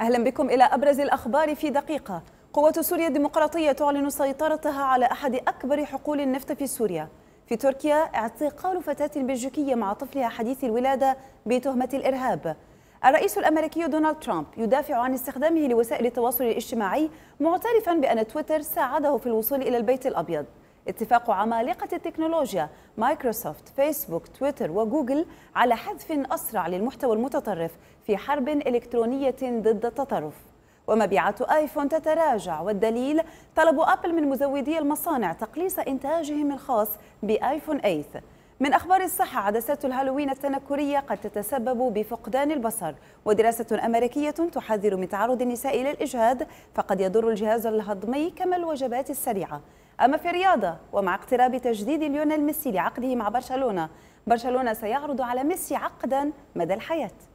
أهلا بكم إلى أبرز الأخبار في دقيقة قوة سوريا الديمقراطية تعلن سيطرتها على أحد أكبر حقول النفط في سوريا في تركيا اعتقال فتاة بلجيكية مع طفلها حديث الولادة بتهمة الإرهاب الرئيس الأمريكي دونالد ترامب يدافع عن استخدامه لوسائل التواصل الاجتماعي معترفا بأن تويتر ساعده في الوصول إلى البيت الأبيض اتفاق عمالقة التكنولوجيا مايكروسوفت، فيسبوك، تويتر وجوجل على حذف أسرع للمحتوى المتطرف في حرب إلكترونية ضد التطرف. ومبيعات آيفون تتراجع والدليل طلب أبل من مزودي المصانع تقليص إنتاجهم الخاص بآيفون 8. من أخبار الصحة عدسات الهالوين التنكرية قد تتسبب بفقدان البصر ودراسة أمريكية تحذر من تعرض النساء للإجهاد فقد يضر الجهاز الهضمي كما الوجبات السريعة أما في الرياضة ومع اقتراب تجديد ليونيل ميسي لعقده مع برشلونة برشلونة سيعرض على ميسي عقدا مدى الحياه